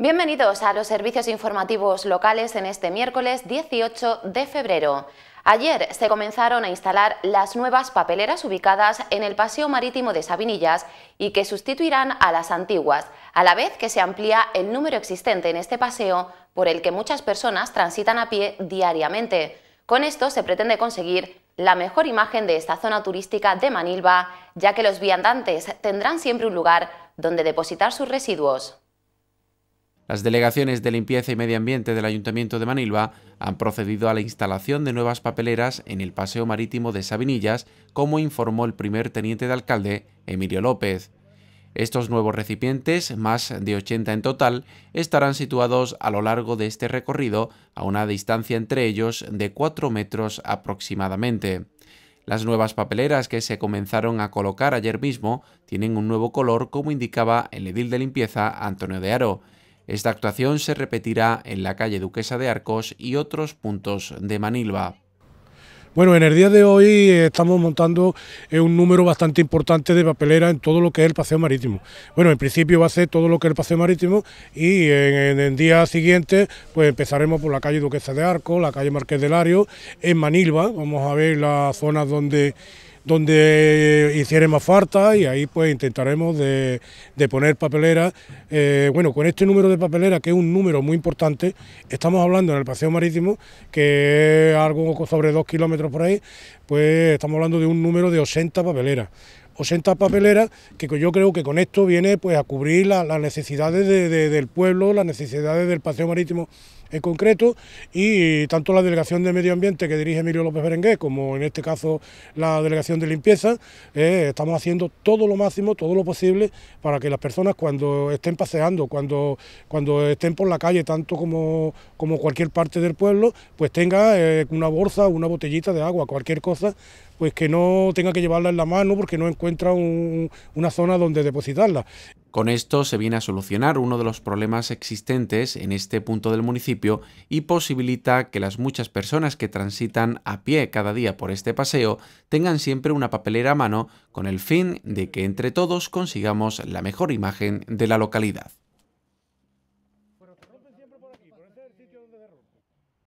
Bienvenidos a los servicios informativos locales en este miércoles 18 de febrero. Ayer se comenzaron a instalar las nuevas papeleras ubicadas en el Paseo Marítimo de Sabinillas y que sustituirán a las antiguas, a la vez que se amplía el número existente en este paseo por el que muchas personas transitan a pie diariamente. Con esto se pretende conseguir la mejor imagen de esta zona turística de Manilva, ya que los viandantes tendrán siempre un lugar donde depositar sus residuos. Las delegaciones de limpieza y medio ambiente del Ayuntamiento de Manilva han procedido a la instalación de nuevas papeleras en el Paseo Marítimo de Sabinillas, como informó el primer teniente de alcalde, Emilio López. Estos nuevos recipientes, más de 80 en total, estarán situados a lo largo de este recorrido a una distancia entre ellos de 4 metros aproximadamente. Las nuevas papeleras que se comenzaron a colocar ayer mismo tienen un nuevo color como indicaba el edil de limpieza Antonio de Aro, esta actuación se repetirá en la calle Duquesa de Arcos y otros puntos de Manilva. Bueno, en el día de hoy eh, estamos montando eh, un número bastante importante de papelera en todo lo que es el paseo marítimo. Bueno, en principio va a ser todo lo que es el paseo marítimo y en, el día siguiente pues empezaremos por la calle Duquesa de Arcos, la calle Marqués del Ario, en Manilva, vamos a ver las zonas donde donde más falta y ahí pues intentaremos de, poner papeleras. Eh, bueno, con este número de papeleras, que es un número muy importante, estamos hablando en el paseo marítimo, que es algo sobre dos kilómetros por ahí, pues estamos hablando de un número de 80 papeleras. ...80 papeleras, que yo creo que con esto viene pues a cubrir las necesidades del pueblo, las necesidades del paseo marítimo en concreto y tanto la Delegación de Medio Ambiente que dirige Emilio López Berenguer como en este caso la Delegación de Limpieza, eh, estamos haciendo todo lo máximo, todo lo posible para que las personas cuando estén paseando, cuando, cuando estén por la calle, tanto como, como cualquier parte del pueblo, pues tenga eh, una bolsa, una botellita de agua, cualquier cosa pues que no tenga que llevarla en la mano porque no encuentra una zona donde depositarla. Con esto se viene a solucionar uno de los problemas existentes en este punto del municipio y posibilita que las muchas personas que transitan a pie cada día por este paseo tengan siempre una papelera a mano con el fin de que entre todos consigamos la mejor imagen de la localidad.